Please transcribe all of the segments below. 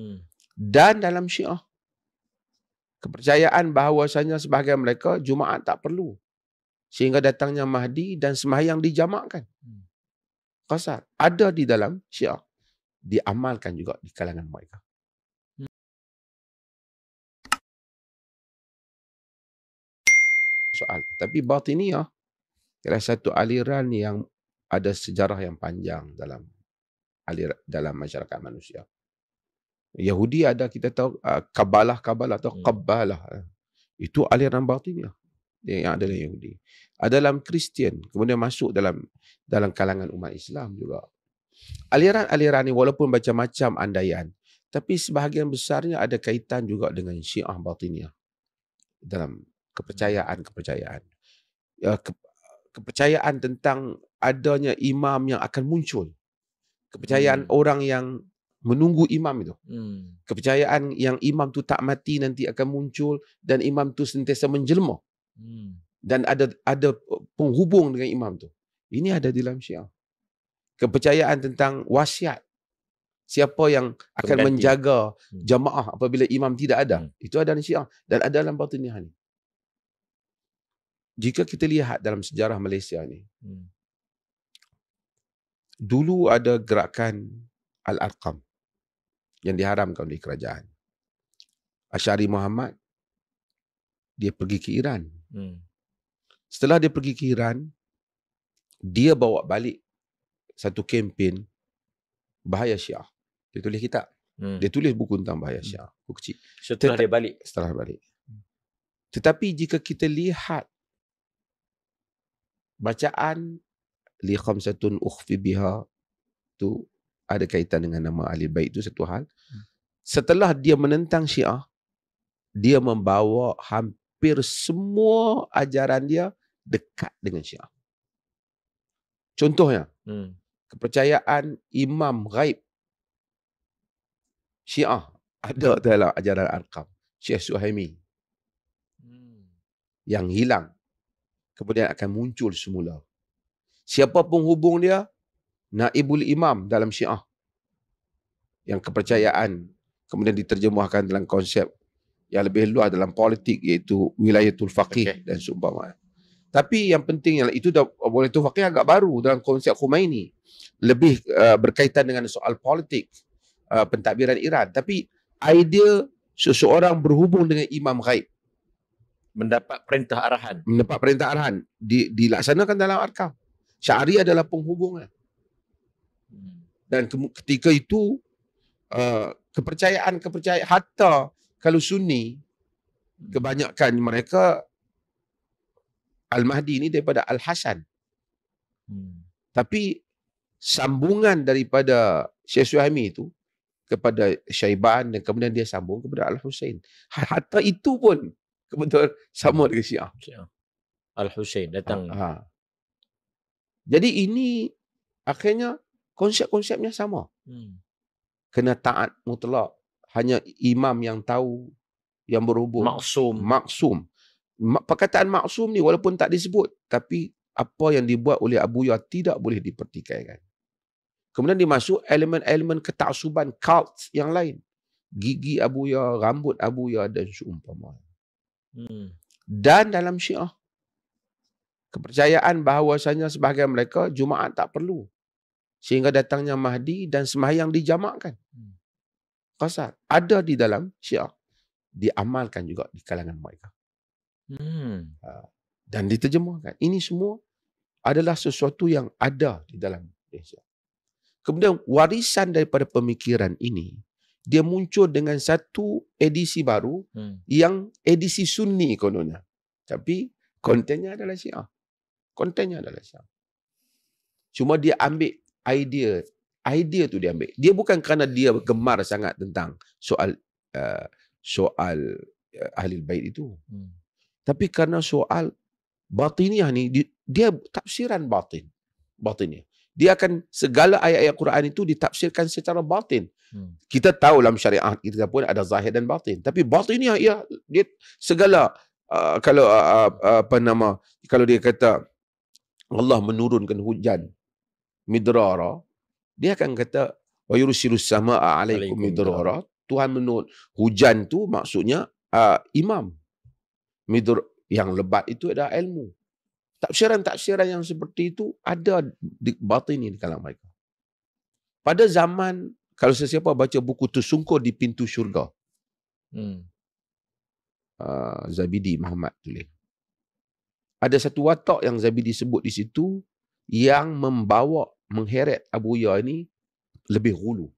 Hmm. Dan dalam syiah. Kepercayaan bahawasanya sebahagian mereka, Jumaat tak perlu. Sehingga datangnya Mahdi dan semayang dijamakkan. Hmm. Kasar. Ada di dalam syiah. Diamalkan juga di kalangan mereka. soal. Tapi batiniah ialah satu aliran yang ada sejarah yang panjang dalam aliran, dalam masyarakat manusia. Yahudi ada kita tahu kabalah kabalah atau kabbalah. Hmm. Ah. Itu aliran batinnya yang ada dalam Yahudi. Ada dalam Kristian, kemudian masuk dalam dalam kalangan umat Islam juga. Aliran-aliran ini walaupun macam-macam andaian, tapi sebahagian besarnya ada kaitan juga dengan Syiah batinnya dalam kepercayaan-kepercayaan. Ya, kepercayaan tentang adanya imam yang akan muncul. Kepercayaan hmm. orang yang menunggu imam itu. Hmm. Kepercayaan yang imam tu tak mati nanti akan muncul dan imam tu sentiasa menjelma. Hmm. Dan ada ada penghubung dengan imam tu. Ini ada di dalam Syiah. Kepercayaan tentang wasiat. Siapa yang akan Pengganti. menjaga hmm. jamaah apabila imam tidak ada. Hmm. Itu ada di Syiah dan ada dalam Batiniah ni. Jika kita lihat dalam sejarah Malaysia ni. Hmm. Dulu ada gerakan Al-Arqam yang diharamkan oleh kerajaan. Asyari Muhammad dia pergi ke Iran. Hmm. Setelah dia pergi ke Iran, dia bawa balik satu kempen bahaya Syiah. Dia tulis kitab. Hmm. Dia tulis buku tentang bahaya hmm. Syiah, buku kecil. Setelah Tetap, dia balik, setelah hmm. balik. Tetapi jika kita lihat bacaan li khamsatun ukhfi biha tu ada kaitan dengan nama Ahli Baik itu satu hal. Hmm. Setelah dia menentang Syiah, dia membawa hampir semua ajaran dia dekat dengan Syiah. Contohnya, hmm. kepercayaan Imam Ghaib Syiah ada hmm. dalam ajaran Arqam. Syiah Suhaimi hmm. yang hilang kemudian akan muncul semula. Siapa pun hubung dia, Naibul Imam dalam Syiah. Yang kepercayaan kemudian diterjemahkan dalam konsep yang lebih luas dalam politik iaitu wilayatul faqih okay. dan seumpamanya. Tapi yang penting yang itu dah boleh tu faqih agak baru dalam konsep Khomeini. Lebih uh, berkaitan dengan soal politik uh, pentadbiran Iran. Tapi idea seseorang berhubung dengan imam ghaib mendapat perintah arahan mendapat perintah arahan di, dilaksanakan dalam arkam syari adalah penghubungan dan ke- ketika itu uh, kepercayaan kepercayaan hatta kalau Sunni kebanyakan mereka Al-Mahdi ini daripada Al-Hasan. Hmm. Tapi sambungan daripada Syekh Suhaimi itu kepada Syaiban dan kemudian dia sambung kepada Al-Hussein. Ha-, hatta itu pun kebetulan sama dengan Syiah. Al-Hussein datang. Ha, ha. Jadi ini akhirnya konsep-konsepnya sama. Hmm. Kena taat mutlak. Hanya imam yang tahu yang berhubung. Maksum. Maksum. Perkataan maksum ni walaupun tak disebut. Tapi apa yang dibuat oleh Abu Yah tidak boleh dipertikaikan. Kemudian dimasuk elemen-elemen ketaksuban cult yang lain. Gigi Abu Yah, rambut Abu Yah dan seumpama. Hmm. Dan dalam syiah. Kepercayaan bahawasanya sebahagian mereka Jumaat tak perlu. Sehingga datangnya Mahdi dan semayang dijamakkan. Qasar. Hmm. Ada di dalam syiah. Diamalkan juga di kalangan mereka. Hmm. Ha. Dan diterjemahkan. Ini semua adalah sesuatu yang ada di dalam Malaysia. Kemudian warisan daripada pemikiran ini, dia muncul dengan satu edisi baru hmm. yang edisi sunni kononnya. Tapi kontennya adalah syiah. Kontennya adalah syiah. Cuma dia ambil idea idea tu dia ambil dia bukan kerana dia gemar sangat tentang soal uh, soal uh, ahli bait itu hmm. tapi kerana soal batiniah ni dia, dia tafsiran batin batinnya dia akan segala ayat-ayat Quran itu ditafsirkan secara batin hmm. kita tahu dalam syariat kita pun ada zahir dan batin tapi batiniah ia dia segala uh, kalau uh, uh, apa nama kalau dia kata Allah menurunkan hujan midrara dia akan kata wa yursilus samaa alaikum midrara Tuhan menurut hujan tu maksudnya uh, imam midr yang lebat itu ada ilmu tafsiran-tafsiran yang seperti itu ada di batin ini di kalangan mereka pada zaman kalau sesiapa baca buku tersungkur di pintu syurga hmm. Uh, Zabidi Muhammad tulis ada satu watak yang Zabidi sebut di situ yang membawa mengheret Abu Ya ini lebih hulu.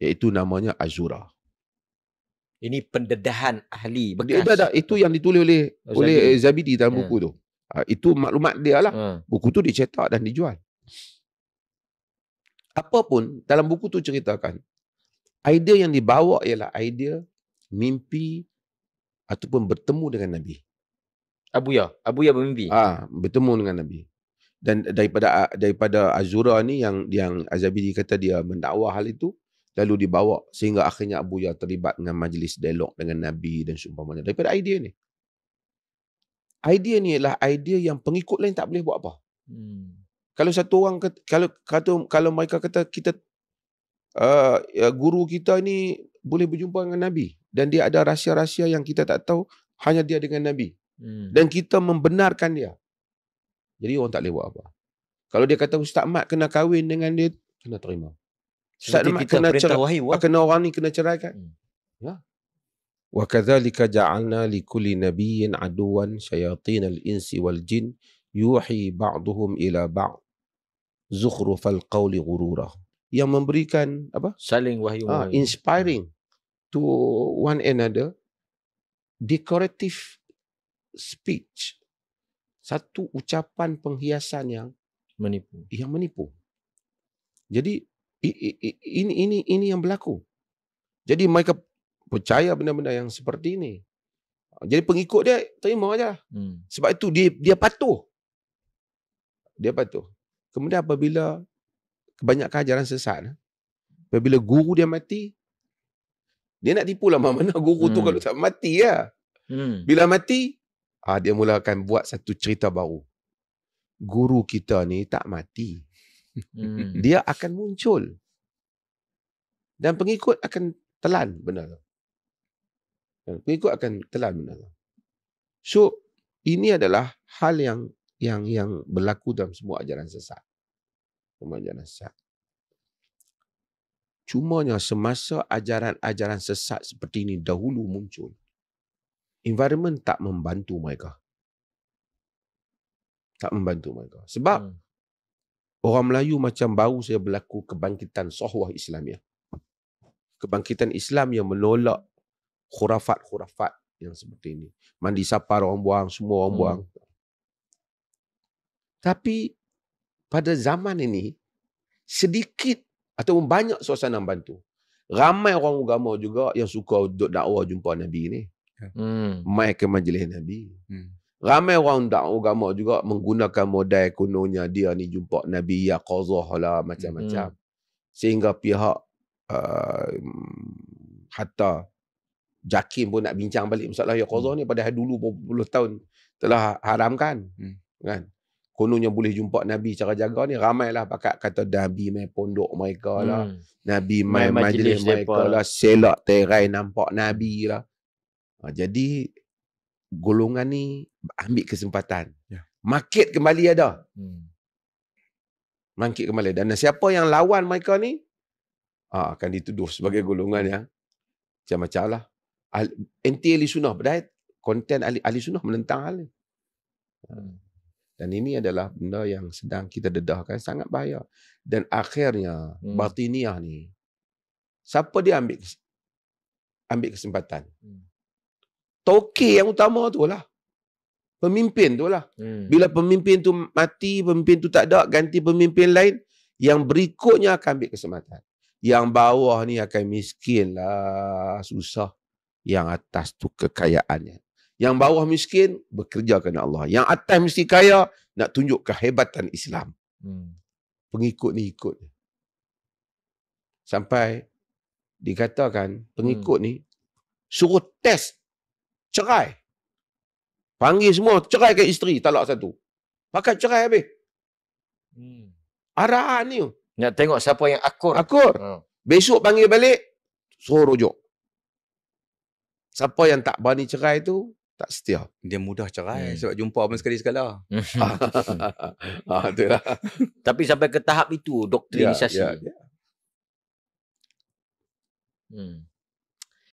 Iaitu namanya Azura. Ini pendedahan ahli bekas. Dia, dah, itu yang ditulis oleh Zabidi. oleh eh, Zabidi dalam yeah. buku tu. Ha, itu maklumat dia lah. Yeah. Hmm. Buku tu dicetak dan dijual. Apapun, dalam buku tu ceritakan, idea yang dibawa ialah idea mimpi ataupun bertemu dengan Nabi. Abu Ya? Abu Ya bermimpi? Ah, ha, bertemu dengan Nabi dan daripada ah, daripada Azura ni yang yang Azabidi kata dia mendakwa hal itu lalu dibawa sehingga akhirnya Abu Ya terlibat dengan majlis dialog dengan Nabi dan seumpamanya daripada idea ni. Idea ni ialah idea yang pengikut lain tak boleh buat apa. Hmm. Kalau satu orang kata, kalau kata, kalau mereka kata kita uh, guru kita ni boleh berjumpa dengan Nabi dan dia ada rahsia-rahsia yang kita tak tahu hanya dia dengan Nabi. Hmm. Dan kita membenarkan dia. Jadi orang tak boleh buat apa. Kalau dia kata Ustaz Mat kena kahwin dengan dia, kena terima. Ustaz Mat kena cerai. Wahi, eh? ah, Kena orang ni kena cerai kan? Hmm. Ya. Wa kadzalika ja'alna li kulli nabiyyin aduwan syayatin al-insi wal jin yuhi ba'dhum ila ba'd zukhrufal qawli ghurura. Yang memberikan apa? Saling wahyu. Ah, inspiring hmm. to one another decorative speech satu ucapan penghiasan yang menipu. Yang menipu. Jadi ini ini ini yang berlaku. Jadi mereka percaya benda-benda yang seperti ini. Jadi pengikut dia terima aja. Hmm. Sebab itu dia dia patuh. Dia patuh. Kemudian apabila kebanyakan ajaran sesat, apabila guru dia mati, dia nak tipu lah mana guru hmm. tu kalau tak mati ya. Hmm. Bila mati, Ah, dia mulakan buat satu cerita baru. Guru kita ni tak mati. Hmm. Dia akan muncul. Dan pengikut akan telan benda tu. Pengikut akan telan benda tu. So, ini adalah hal yang yang yang berlaku dalam semua ajaran sesat. Semua ajaran sesat. Cumanya semasa ajaran-ajaran sesat seperti ini dahulu muncul environment tak membantu mereka. Tak membantu mereka. Sebab hmm. orang Melayu macam baru saya berlaku kebangkitan sahwah Islamiah. Kebangkitan Islam yang menolak khurafat-khurafat yang seperti ini. Mandi sapar orang buang, semua orang hmm. buang. Tapi pada zaman ini sedikit atau banyak suasana membantu. Ramai orang agama juga yang suka duduk dakwah jumpa Nabi ni. Ya. Hmm. Mai ke majlis Nabi. Hmm. Ramai orang tak agama juga menggunakan modal kononnya dia ni jumpa Nabi ya qazah lah macam-macam. Hmm. Sehingga pihak uh, hatta Jakim pun nak bincang balik masalah ya qazah hmm. ni padahal dulu puluh tahun telah haramkan. Hmm. Kan? Kononnya boleh jumpa Nabi cara jaga ni ramailah pakat kata Nabi mai pondok mereka lah. Hmm. Nabi mai majlis, majlis mereka lah. lah. Selak terai nampak Nabi lah. Uh, jadi golongan ni ambil kesempatan. Yeah. Market kembali ada. Hmm. Market kembali dan siapa yang lawan mereka ni uh, akan dituduh sebagai hmm. golongan yang macam-macam lah. Al- anti ahli sunnah berdaya konten ahli, ahli sunnah menentang hal ni. Hmm. dan ini adalah benda yang sedang kita dedahkan sangat bahaya. Dan akhirnya hmm. batiniah ni siapa dia ambil ambil kesempatan. Hmm. Toke yang utama tu lah. Pemimpin tu lah. Hmm. Bila pemimpin tu mati, pemimpin tu tak ada, ganti pemimpin lain, yang berikutnya akan ambil kesempatan. Yang bawah ni akan miskin lah, susah. Yang atas tu kekayaannya. Yang bawah miskin, bekerja kena Allah. Yang atas mesti kaya, nak tunjuk kehebatan Islam. Hmm. Pengikut ni ikut. Sampai dikatakan pengikut hmm. ni suruh test Cerai. Panggil semua cerai ke isteri, talak satu. Pakai cerai habis. Hmm. Arahan ni. Nak tengok siapa yang akur. Akur. Hmm. Besok panggil balik, suruh rujuk. Siapa yang tak berani cerai tu, tak setia. Dia mudah cerai hmm. sebab jumpa abang sekali sekala. ah, itulah. Tapi sampai ke tahap itu, doktrinisasi. Ya, ya, ya. Hmm.